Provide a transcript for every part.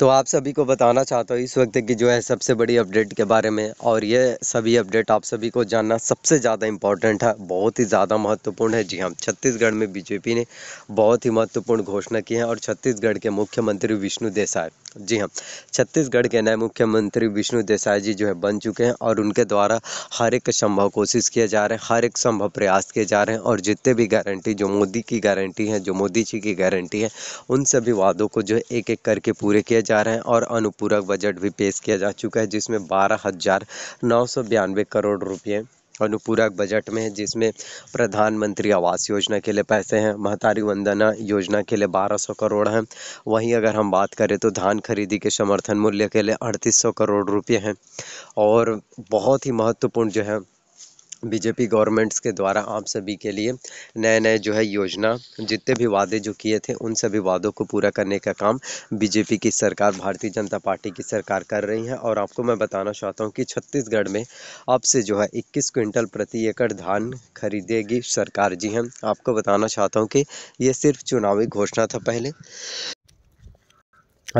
तो आप सभी को बताना चाहता हूँ इस वक्त की जो है सबसे बड़ी अपडेट के बारे में और ये सभी अपडेट आप सभी को जानना सबसे ज़्यादा इम्पॉर्टेंट है बहुत ही ज़्यादा महत्वपूर्ण है जी हाँ छत्तीसगढ़ में बीजेपी ने बहुत ही महत्वपूर्ण घोषणा की है और छत्तीसगढ़ के मुख्यमंत्री विष्णु देसाई जी हाँ छत्तीसगढ़ के नए मुख्यमंत्री विष्णु देसाई जी जो है बन चुके हैं और उनके द्वारा हर एक संभव कोशिश किए जा रहे हैं हर एक संभव प्रयास किए जा रहे हैं और जितने भी गारंटी जो मोदी की गारंटी है जो मोदी जी की गारंटी है उन सभी वादों को जो है एक एक करके पूरे किए जा रहे हैं और अनुपूरक बजट भी पेश किया जा चुका है जिसमें बारह हज़ार नौ सौ बयानवे करोड़ रुपये अनुपूरक बजट में है जिसमें प्रधानमंत्री आवास योजना के लिए पैसे हैं महतारी वंदना योजना के लिए 1200 करोड़ हैं वहीं अगर हम बात करें तो धान खरीदी के समर्थन मूल्य के लिए अड़तीस सौ करोड़ रुपये हैं और बहुत ही महत्वपूर्ण जो है बीजेपी गवर्नमेंट्स के द्वारा आप सभी के लिए नए नए जो है योजना जितने भी वादे जो किए थे उन सभी वादों को पूरा करने का काम बीजेपी की सरकार भारतीय जनता पार्टी की सरकार कर रही है और आपको मैं बताना चाहता हूँ कि छत्तीसगढ़ में अब से जो है 21 क्विंटल प्रति एकड़ धान खरीदेगी सरकार जी हम हाँ, आपको बताना चाहता हूँ कि ये सिर्फ चुनावी घोषणा था पहले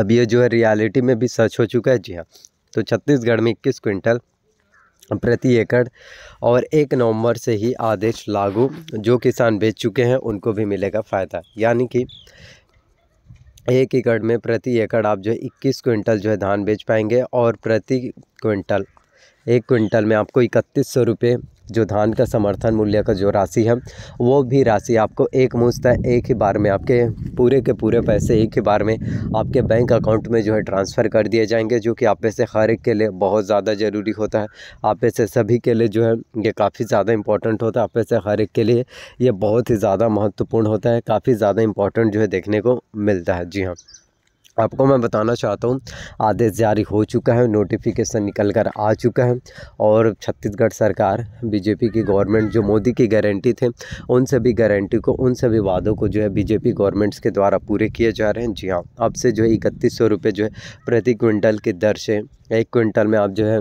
अब ये जो है रियालिटी में भी सच हो चुका है जी हाँ तो छत्तीसगढ़ में इक्कीस क्विंटल प्रति एकड़ और एक नवंबर से ही आदेश लागू जो किसान बेच चुके हैं उनको भी मिलेगा फ़ायदा यानी कि एक एकड़ में प्रति एकड़ आप जो है इक्कीस क्विंटल जो है धान बेच पाएंगे और प्रति क्विंटल एक क्विंटल में आपको इकतीस सौ रुपये जो धान का समर्थन मूल्य का जो राशि है वो भी राशि आपको एक मुश्त एक ही बार में आपके पूरे के पूरे पैसे एक ही बार में आपके बैंक अकाउंट में जो है ट्रांसफ़र कर दिए जाएंगे जो कि आप पैसे हर एक के लिए बहुत ज़्यादा ज़रूरी होता है आप पैसे सभी के लिए जो है ये काफ़ी ज़्यादा इंपॉर्टेंट होता है आप पैसे हर एक के लिए ये बहुत ही ज़्यादा महत्वपूर्ण होता है काफ़ी ज़्यादा इंपॉर्टेंट जो है देखने को मिलता है जी हाँ आपको मैं बताना चाहता हूँ आदेश जारी हो चुका है नोटिफिकेशन निकल कर आ चुका है और छत्तीसगढ़ सरकार बीजेपी की गवर्नमेंट जो मोदी की गारंटी थे उन सभी गारंटी को उन सभी वादों को जो है बीजेपी गवर्नमेंट्स के द्वारा पूरे किए जा रहे हैं जी हाँ अब से जो है इकतीस सौ रुपये जो है प्रति क्विंटल की दर से एक क्विंटल में आप जो है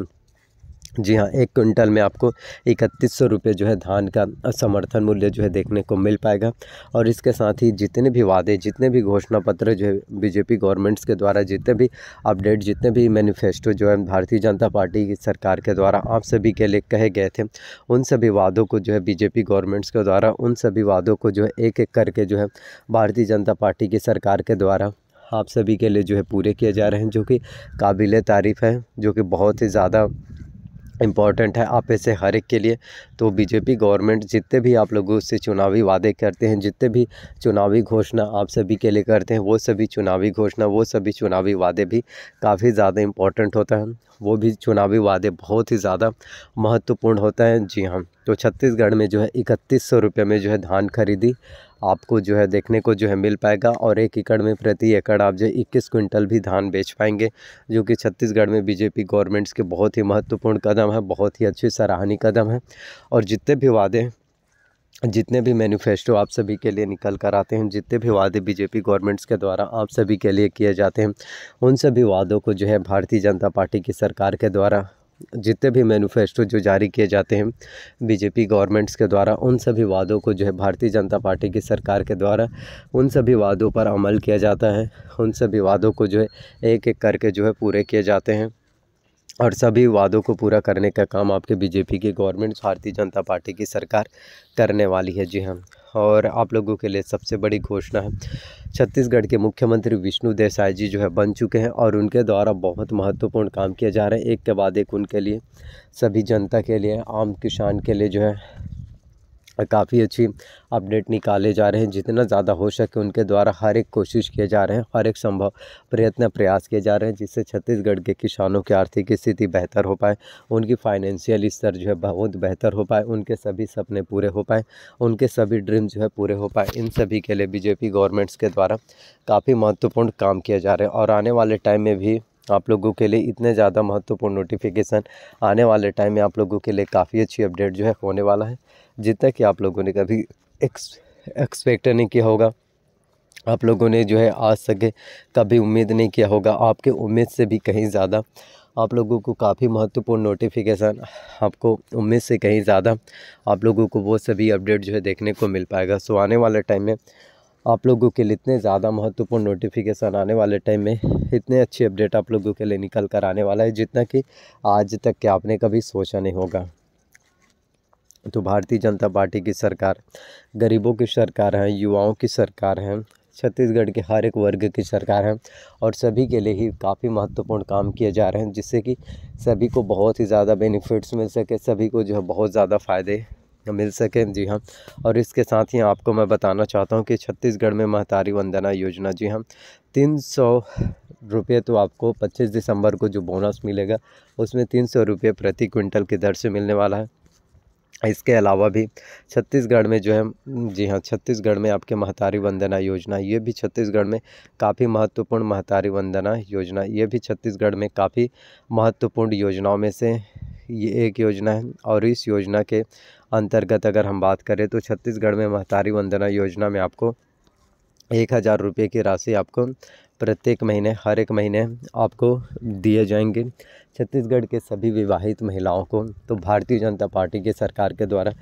जी हाँ एक क्विंटल में आपको इकतीस सौ रुपये जो है धान का समर्थन मूल्य जो है देखने को मिल पाएगा और इसके साथ ही जितने भी वादे जितने भी घोषणा पत्र जो है बीजेपी गवर्नमेंट्स के द्वारा जितने भी अपडेट जितने भी मैनिफेस्टो जो है भारतीय जनता पार्टी की सरकार के द्वारा आप सभी के लिए कहे गए थे उन सभी वादों को जो है बीजेपी गवर्नमेंट्स के द्वारा उन सभी वादों को जो है एक एक करके जो है भारतीय जनता पार्टी की सरकार के द्वारा आप सभी के लिए जो है पूरे किए जा रहे हैं जो कि काबिल तारीफ़ है जो कि बहुत ही ज़्यादा इम्पॉर्टेंट है आप ऐसे हर एक के लिए तो बीजेपी गवर्नमेंट जितने भी आप लोगों से चुनावी वादे करते हैं जितने भी चुनावी घोषणा आप सभी के लिए करते हैं वो सभी चुनावी घोषणा वो सभी चुनावी वादे भी काफ़ी ज़्यादा इम्पॉर्टेंट होता है वो भी चुनावी वादे बहुत ही ज़्यादा महत्वपूर्ण होता है जी हाँ तो छत्तीसगढ़ में जो है इकतीस सौ रुपये में जो है धान खरीदी आपको जो है देखने को जो है मिल पाएगा और एक एकड़ में प्रति एकड़ आप जो इक्कीस क्विंटल भी धान बेच पाएंगे जो कि छत्तीसगढ़ में बीजेपी गवर्नमेंट्स के बहुत ही महत्वपूर्ण कदम है बहुत ही अच्छे सराहनीय कदम है और जितने भी वादे जितने भी मैनिफेस्टो आप सभी के लिए निकल कर आते हैं जितने भी वादे बीजेपी गवर्नमेंट्स के द्वारा आप सभी के लिए किए जाते हैं उन सभी वादों को जो है भारतीय जनता पार्टी की सरकार के द्वारा जितने भी मैनिफेस्टो जो जारी किए जाते हैं बीजेपी गवर्नमेंट्स के द्वारा उन सभी वादों को जो है भारतीय जनता पार्टी की सरकार के द्वारा उन सभी वादों पर अमल किया जाता है उन सभी वादों को जो है एक एक करके जो है पूरे किए जाते हैं और सभी वादों को पूरा करने का काम आपके बीजेपी की गवर्नमेंट भारतीय जनता पार्टी की सरकार करने वाली है जी हाँ और आप लोगों के लिए सबसे बड़ी घोषणा है छत्तीसगढ़ के मुख्यमंत्री विष्णु देसाई जी जो है बन चुके हैं और उनके द्वारा बहुत महत्वपूर्ण काम किया जा रहा है एक के बाद एक उनके लिए सभी जनता के लिए आम किसान के लिए जो है काफ़ी अच्छी अपडेट निकाले जा रहे हैं जितना ज़्यादा हो सके उनके द्वारा हर एक कोशिश किए जा रहे हैं हर एक संभव प्रयत्न प्रयास किए जा रहे हैं जिससे छत्तीसगढ़ के किसानों की आर्थिक स्थिति बेहतर हो पाए उनकी फाइनेंशियल स्तर जो है बहुत बेहतर हो पाए उनके सभी सपने पूरे हो पाए उनके सभी ड्रीम जो है पूरे हो पाए इन सभी के लिए बीजेपी गवर्नमेंट्स के द्वारा काफ़ी महत्वपूर्ण काम किया जा रहे हैं और आने वाले टाइम में भी आप लोगों के लिए इतने ज़्यादा महत्वपूर्ण नोटिफिकेशन आने वाले टाइम में आप लोगों के लिए काफ़ी अच्छी अपडेट जो है होने वाला है जितना कि आप लोगों ने कभी एक्स एक्सपेक्ट नहीं किया होगा आप लोगों ने जो है आज तक कभी उम्मीद नहीं किया होगा आपके उम्मीद से भी कहीं ज़्यादा आप लोगों को काफ़ी महत्वपूर्ण नोटिफिकेशन आपको उम्मीद से कहीं ज़्यादा आप लोगों को वो सभी अपडेट जो है देखने को मिल पाएगा सो आने वाले टाइम में आप लोगों के लिए इतने ज़्यादा महत्वपूर्ण नोटिफिकेशन आने वाले टाइम में इतने अच्छे अपडेट आप लोगों के लिए निकल कर आने वाला है जितना कि आज तक के आपने कभी सोचा नहीं होगा तो भारतीय जनता पार्टी की सरकार गरीबों की सरकार है युवाओं की सरकार है छत्तीसगढ़ के हर एक वर्ग की सरकार है और सभी के लिए ही काफ़ी महत्वपूर्ण काम किए जा रहे हैं जिससे कि सभी को बहुत ही ज़्यादा बेनिफिट्स मिल सके सभी को जो है बहुत ज़्यादा फ़ायदे मिल सकें जी हाँ और इसके साथ ही आपको मैं बताना चाहता हूँ कि छत्तीसगढ़ में महतारी वंदना योजना जी हाँ तीन सौ रुपये तो आपको पच्चीस दिसंबर को जो बोनस मिलेगा उसमें तीन सौ रुपये प्रति क्विंटल की दर से मिलने वाला है इसके अलावा भी छत्तीसगढ़ में जो है जी हाँ छत्तीसगढ़ में आपके महतारी वंदना योजना ये भी छत्तीसगढ़ में काफ़ी महत्वपूर्ण महतारी वंदना योजना ये भी छत्तीसगढ़ में काफ़ी महत्वपूर्ण योजनाओं में से ये एक योजना है और इस योजना के अंतर्गत अगर हम बात करें तो छत्तीसगढ़ में महतारी वंदना योजना में आपको एक हज़ार रुपये की राशि आपको प्रत्येक महीने हर एक महीने आपको दिए जाएंगे छत्तीसगढ़ के सभी विवाहित महिलाओं को तो भारतीय जनता पार्टी के सरकार के द्वारा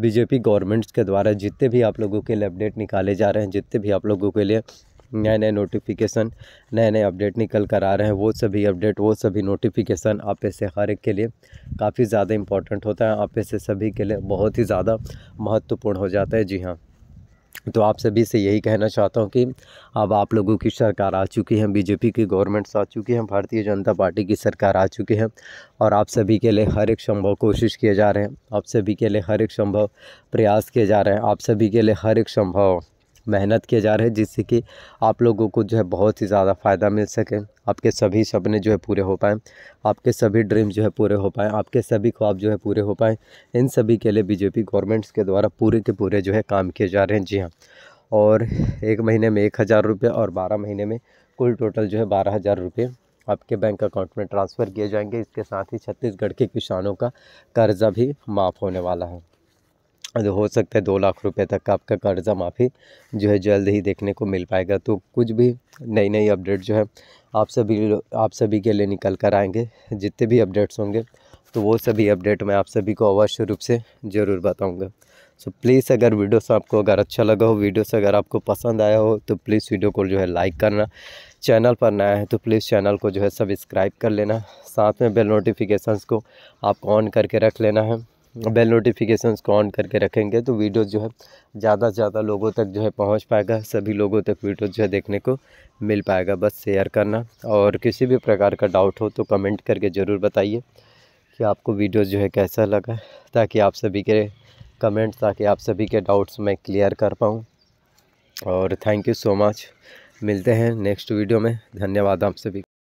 बीजेपी गवर्नमेंट्स के द्वारा जितने भी आप लोगों के लिए अपडेट निकाले जा रहे हैं जितने भी आप लोगों के लिए नए नए नोटिफिकेशन नए नए अपडेट निकल कर आ रहे हैं वो सभी अपडेट वो सभी नोटिफिकेशन आप ऐसे हर एक के लिए काफ़ी ज़्यादा इंपॉर्टेंट होता है आप ऐसे सभी के लिए बहुत ही ज़्यादा महत्वपूर्ण हो जाता है जी हाँ तो आप सभी से यही कहना चाहता हूँ कि अब आप लोगों की सरकार आ चुकी है बीजेपी की गवर्नमेंट्स आ चुकी हैं भारतीय जनता पार्टी की सरकार आ चुकी है और आप सभी के लिए हर एक संभव कोशिश किए जा रहे हैं आप सभी के लिए हर एक संभव प्रयास किए जा रहे हैं आप सभी के लिए हर एक संभव मेहनत किया जा रहा है जिससे कि आप लोगों को जो है बहुत ही ज़्यादा फ़ायदा मिल सके आपके सभी सपने जो है पूरे हो पाएँ आपके सभी ड्रीम जो है पूरे हो पाएँ आपके सभी ख्वाब जो है पूरे हो पाएँ इन सभी के लिए बीजेपी गवर्नमेंट्स के द्वारा पूरे के पूरे जो है काम किए जा रहे हैं जी हाँ और एक महीने में एक हज़ार रुपये और बारह महीने में कुल टोटल जो है बारह हज़ार रुपये आपके बैंक अकाउंट में ट्रांसफ़र किए जाएंगे इसके साथ ही छत्तीसगढ़ के किसानों का कर्ज़ा भी माफ़ होने वाला है जो हो सकता है दो लाख रुपए तक का आपका कर्ज़ा माफ़ी जो है जल्द ही देखने को मिल पाएगा तो कुछ भी नई नई अपडेट जो है आप सभी आप सभी के लिए निकल कर आएंगे जितने भी अपडेट्स होंगे तो वो सभी अपडेट मैं आप सभी को अवश्य रूप से ज़रूर बताऊँगा सो प्लीज़ अगर वीडियो से आपको अगर अच्छा लगा हो वीडियो से अगर आपको पसंद आया हो तो प्लीज़ वीडियो को जो है लाइक करना चैनल पर नया है तो प्लीज़ चैनल को जो है सब्सक्राइब कर लेना साथ में बेल नोटिफिकेशंस को आपको ऑन करके रख लेना है बेल नोटिफिकेशन को ऑन करके रखेंगे तो वीडियो जो है ज़्यादा से ज़्यादा लोगों तक जो है पहुंच पाएगा सभी लोगों तक वीडियो जो है देखने को मिल पाएगा बस शेयर करना और किसी भी प्रकार का डाउट हो तो कमेंट करके ज़रूर बताइए कि आपको वीडियो जो है कैसा लगा ताकि आप सभी के कमेंट ताकि आप सभी के डाउट्स मैं क्लियर कर पाऊँ और थैंक यू सो मच मिलते हैं नेक्स्ट वीडियो में धन्यवाद आप सभी